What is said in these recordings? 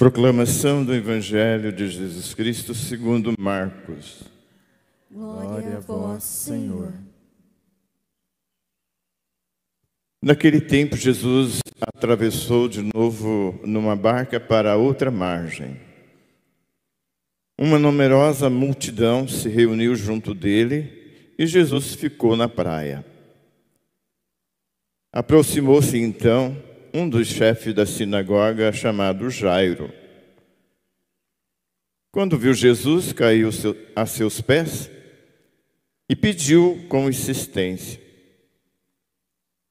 Proclamação do Evangelho de Jesus Cristo segundo Marcos. Glória a vós, Senhor. Naquele tempo, Jesus atravessou de novo numa barca para outra margem. Uma numerosa multidão se reuniu junto dele e Jesus ficou na praia. Aproximou-se então um dos chefes da sinagoga chamado Jairo. Quando viu Jesus, caiu a seus pés e pediu com insistência: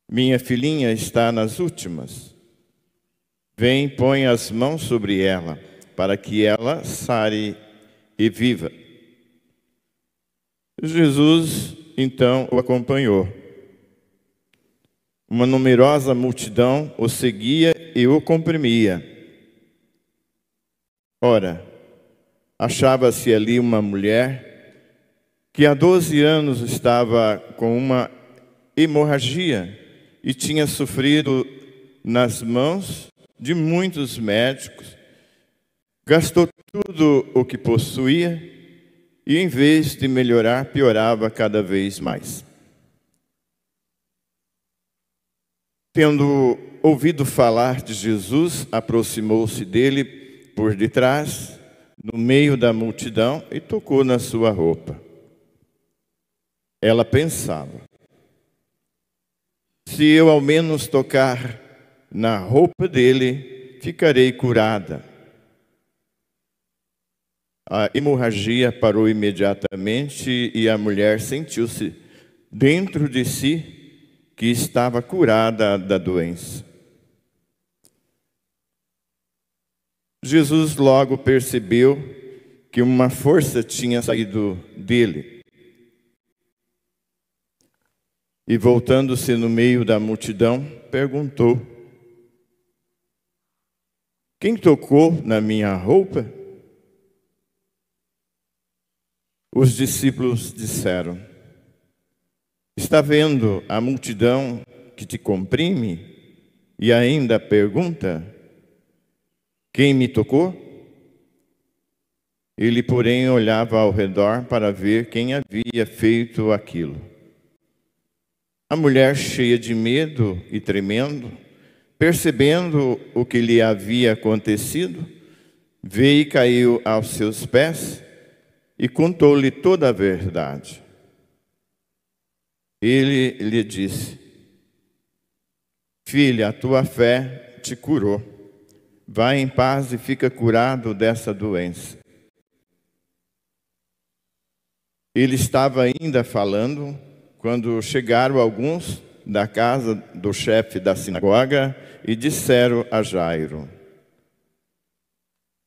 Minha filhinha está nas últimas. Vem, põe as mãos sobre ela, para que ela sare e viva. Jesus então o acompanhou. Uma numerosa multidão o seguia e o comprimia. Ora, achava-se ali uma mulher que há 12 anos estava com uma hemorragia e tinha sofrido nas mãos de muitos médicos, gastou tudo o que possuía e, em vez de melhorar, piorava cada vez mais. Tendo ouvido falar de Jesus, aproximou-se dele por detrás, no meio da multidão, e tocou na sua roupa. Ela pensava: se eu ao menos tocar na roupa dele, ficarei curada. A hemorragia parou imediatamente e a mulher sentiu-se dentro de si que estava curada da doença. Jesus logo percebeu que uma força tinha saído dele. E voltando-se no meio da multidão, perguntou: Quem tocou na minha roupa? Os discípulos disseram: Está vendo a multidão que te comprime e ainda pergunta: Quem me tocou? Ele, porém, olhava ao redor para ver quem havia feito aquilo. A mulher, cheia de medo e tremendo, percebendo o que lhe havia acontecido, veio e caiu aos seus pés e contou-lhe toda a verdade. Ele lhe disse: Filha, a tua fé te curou. Vai em paz e fica curado dessa doença. Ele estava ainda falando quando chegaram alguns da casa do chefe da sinagoga e disseram a Jairo: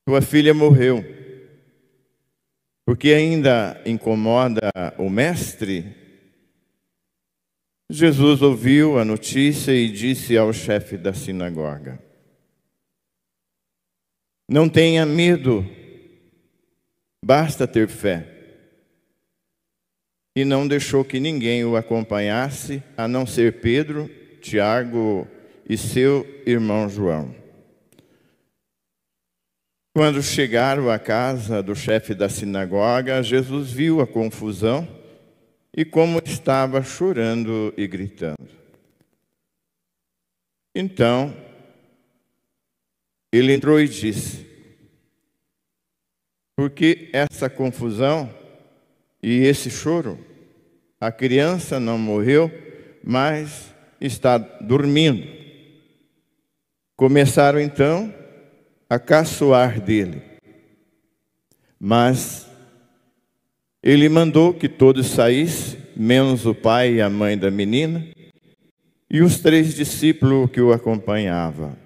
Tua filha morreu. Porque ainda incomoda o mestre Jesus ouviu a notícia e disse ao chefe da sinagoga: Não tenha medo, basta ter fé. E não deixou que ninguém o acompanhasse, a não ser Pedro, Tiago e seu irmão João. Quando chegaram à casa do chefe da sinagoga, Jesus viu a confusão e como estava chorando e gritando. Então, ele entrou e disse: Por que essa confusão e esse choro? A criança não morreu, mas está dormindo. Começaram então a caçoar dele. Mas ele mandou que todos saíssem, menos o pai e a mãe da menina, e os três discípulos que o acompanhavam.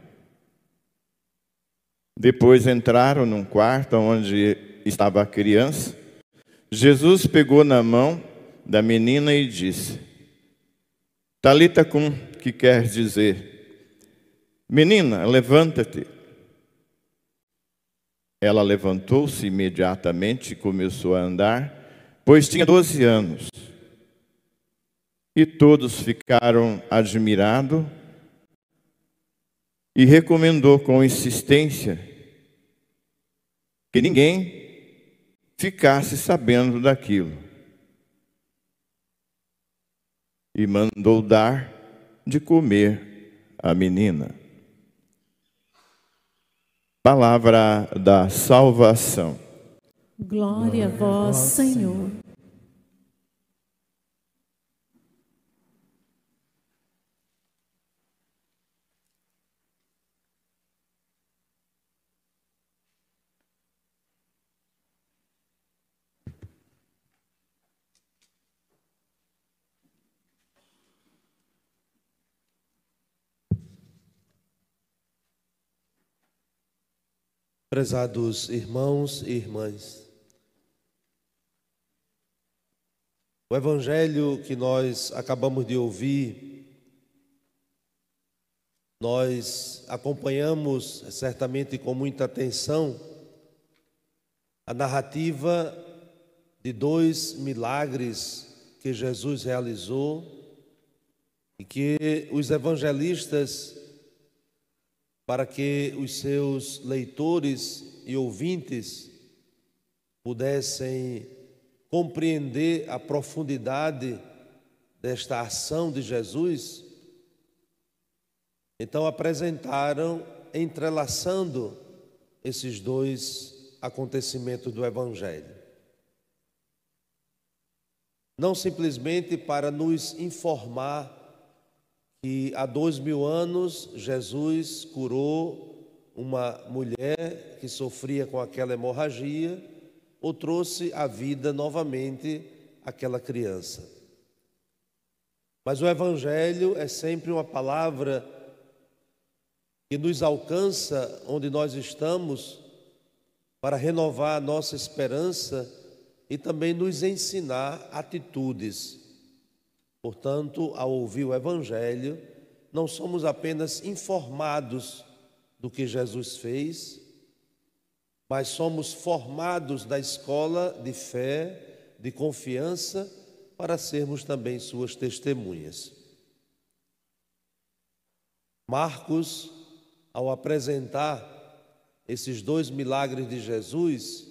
Depois entraram num quarto onde estava a criança. Jesus pegou na mão da menina e disse: Talita cum, que quer dizer, menina, levanta-te. Ela levantou-se imediatamente e começou a andar pois tinha 12 anos. E todos ficaram admirados e recomendou com insistência que ninguém ficasse sabendo daquilo. E mandou dar de comer a menina. Palavra da salvação. Glória a vós, Senhor. Prezados irmãos e irmãs, O evangelho que nós acabamos de ouvir, nós acompanhamos certamente com muita atenção a narrativa de dois milagres que Jesus realizou e que os evangelistas, para que os seus leitores e ouvintes pudessem compreender a profundidade desta ação de Jesus, então apresentaram, entrelaçando esses dois acontecimentos do Evangelho. Não simplesmente para nos informar que há dois mil anos Jesus curou uma mulher que sofria com aquela hemorragia ou trouxe à vida novamente aquela criança. Mas o Evangelho é sempre uma palavra que nos alcança onde nós estamos para renovar a nossa esperança e também nos ensinar atitudes. Portanto, ao ouvir o Evangelho, não somos apenas informados do que Jesus fez, mas somos formados da escola de fé, de confiança, para sermos também suas testemunhas. Marcos, ao apresentar esses dois milagres de Jesus,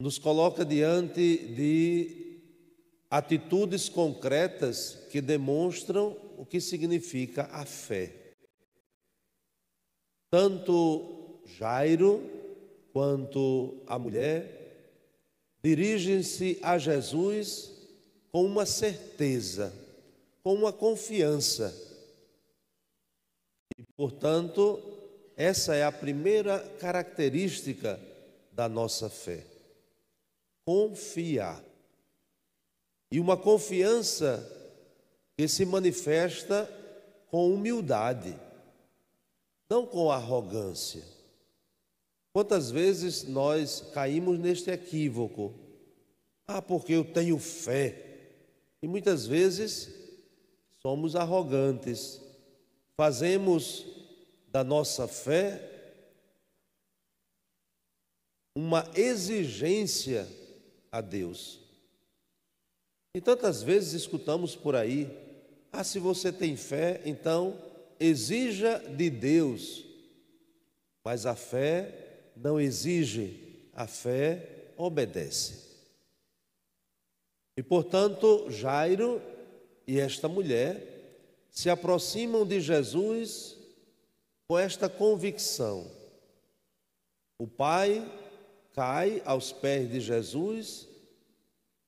nos coloca diante de atitudes concretas que demonstram o que significa a fé. Tanto Jairo quanto a mulher, dirigem-se a Jesus com uma certeza, com uma confiança. E, portanto, essa é a primeira característica da nossa fé. Confiar. E uma confiança que se manifesta com humildade, não com arrogância. Quantas vezes nós caímos neste equívoco? Ah, porque eu tenho fé. E muitas vezes somos arrogantes, fazemos da nossa fé uma exigência a Deus. E tantas vezes escutamos por aí: ah, se você tem fé, então exija de Deus. Mas a fé não exige, a fé obedece. E portanto, Jairo e esta mulher se aproximam de Jesus com esta convicção. O pai cai aos pés de Jesus,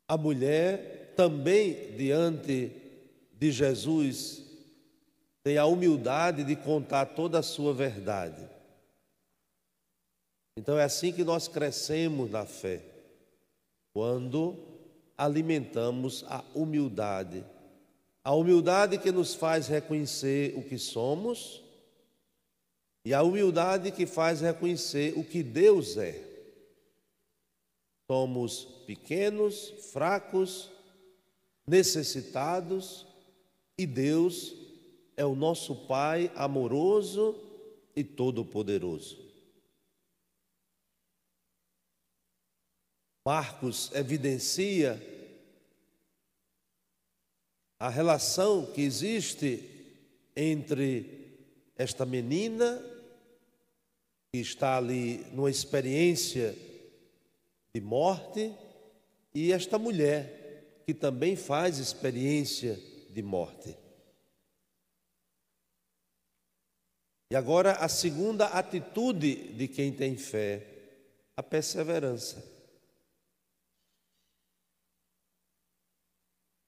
a mulher também diante de Jesus tem a humildade de contar toda a sua verdade. Então é assim que nós crescemos na fé, quando alimentamos a humildade. A humildade que nos faz reconhecer o que somos e a humildade que faz reconhecer o que Deus é. Somos pequenos, fracos, necessitados e Deus é o nosso Pai amoroso e todo-poderoso. Marcos evidencia a relação que existe entre esta menina que está ali numa experiência de morte e esta mulher que também faz experiência de morte. E agora a segunda atitude de quem tem fé, a perseverança.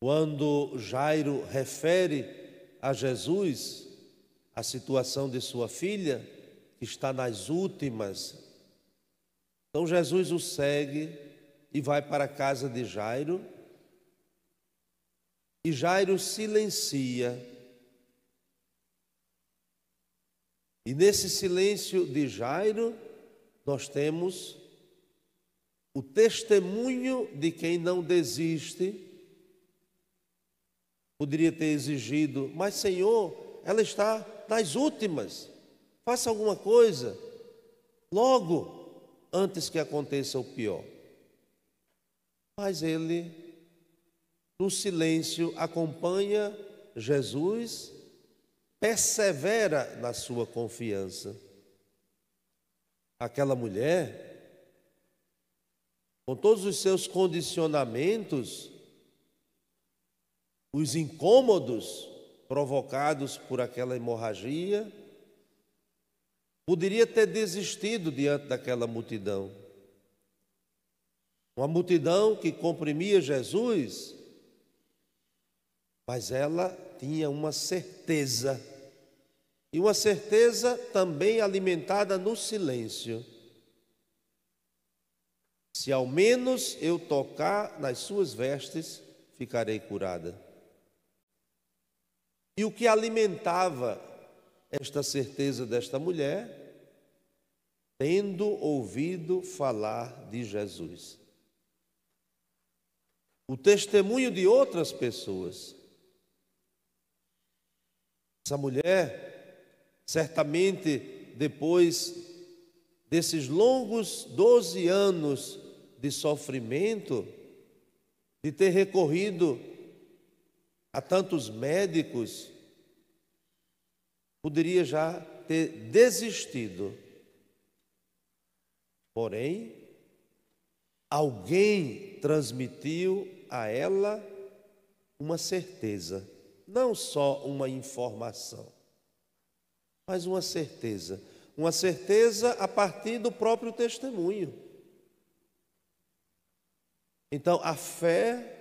Quando Jairo refere a Jesus a situação de sua filha, que está nas últimas, então Jesus o segue e vai para a casa de Jairo. E Jairo silencia. E nesse silêncio de Jairo, nós temos o testemunho de quem não desiste Poderia ter exigido, mas Senhor, ela está nas últimas. Faça alguma coisa logo antes que aconteça o pior. Mas ele, no silêncio, acompanha Jesus, persevera na sua confiança. Aquela mulher, com todos os seus condicionamentos, os incômodos provocados por aquela hemorragia, poderia ter desistido diante daquela multidão. Uma multidão que comprimia Jesus, mas ela tinha uma certeza, e uma certeza também alimentada no silêncio. Se ao menos eu tocar nas suas vestes, ficarei curada. E o que alimentava esta certeza desta mulher? Tendo ouvido falar de Jesus. O testemunho de outras pessoas. Essa mulher, certamente depois desses longos 12 anos de sofrimento, de ter recorrido a tantos médicos, poderia já ter desistido. Porém, alguém transmitiu a ela uma certeza, não só uma informação, mas uma certeza. Uma certeza a partir do próprio testemunho. Então, a fé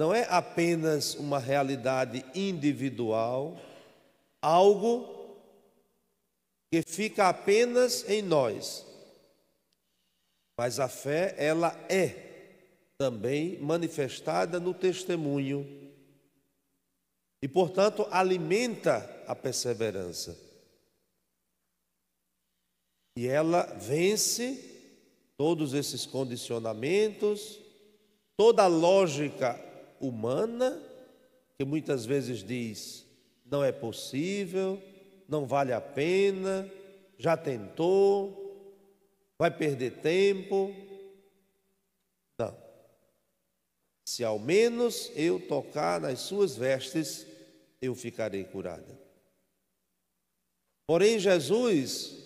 não é apenas uma realidade individual, algo que fica apenas em nós. Mas a fé, ela é também manifestada no testemunho e, portanto, alimenta a perseverança. E ela vence todos esses condicionamentos, toda a lógica humana, que muitas vezes diz: não é possível, não vale a pena, já tentou, vai perder tempo. Não. Se ao menos eu tocar nas suas vestes, eu ficarei curada. Porém, Jesus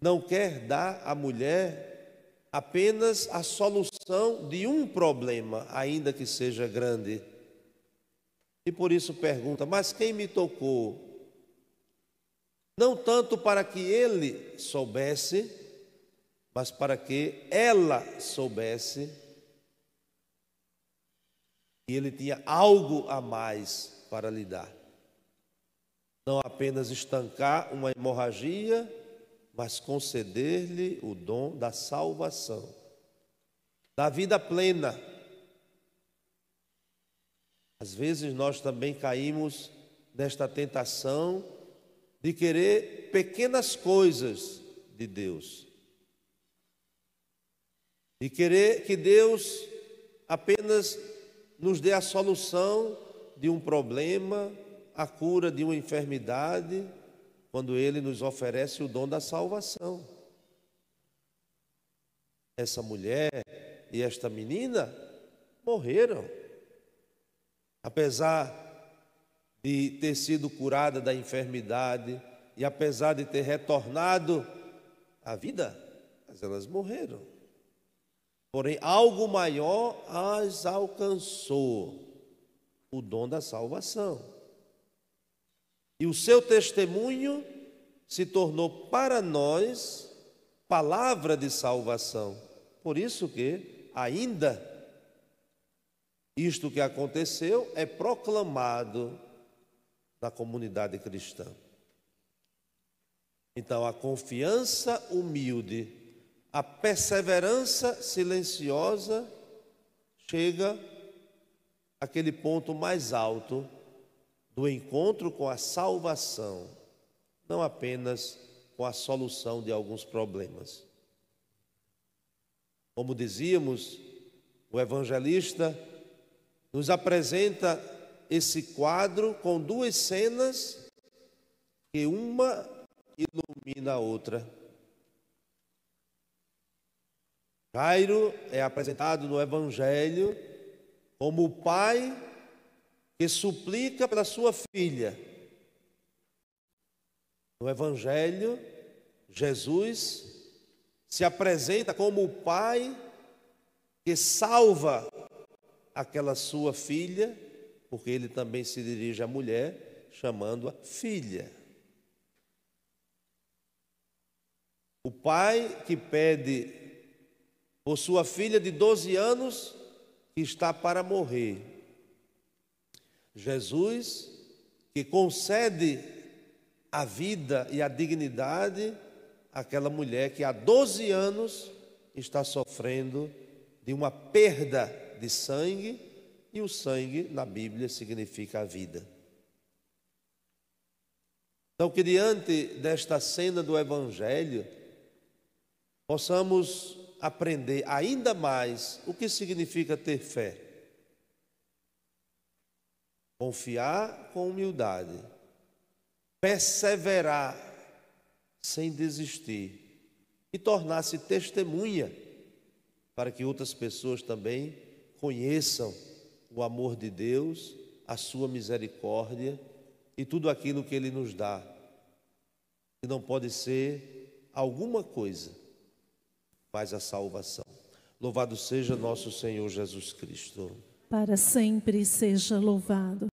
não quer dar à mulher apenas a solução de um problema, ainda que seja grande. E por isso pergunta: mas quem me tocou? Não tanto para que ele soubesse, mas para que ela soubesse que ele tinha algo a mais para lhe dar. Não apenas estancar uma hemorragia, mas conceder-lhe o dom da salvação, da vida plena. Às vezes nós também caímos nesta tentação de querer pequenas coisas de Deus, de querer que Deus apenas nos dê a solução de um problema, a cura de uma enfermidade quando ele nos oferece o dom da salvação. Essa mulher e esta menina morreram. Apesar de ter sido curada da enfermidade e apesar de ter retornado à vida, mas elas morreram. Porém, algo maior as alcançou: o dom da salvação. E o seu testemunho se tornou para nós palavra de salvação. Por isso que ainda isto que aconteceu é proclamado na comunidade cristã. Então, a confiança humilde, a perseverança silenciosa chega àquele ponto mais alto do encontro com a salvação, não apenas com a solução de alguns problemas. Como dizíamos, o evangelista nos apresenta esse quadro com duas cenas que uma ilumina a outra. Cairo é apresentado no Evangelho como o pai que suplica para sua filha. No Evangelho, Jesus se apresenta como o pai que salva aquela sua filha, porque ele também se dirige à mulher, chamando-a filha. O pai que pede por sua filha de 12 anos, que está para morrer, Jesus, que concede a vida e a dignidade àquela mulher que há 12 anos está sofrendo de uma perda de sangue, e o sangue na Bíblia significa a vida. Então, que diante desta cena do Evangelho, possamos aprender ainda mais o que significa ter fé Confiar com humildade. Perseverar sem desistir. E tornar-se testemunha para que outras pessoas também conheçam o amor de Deus, a sua misericórdia e tudo aquilo que ele nos dá. Que não pode ser alguma coisa, mas a salvação. Louvado seja nosso Senhor Jesus Cristo. Para sempre seja louvado.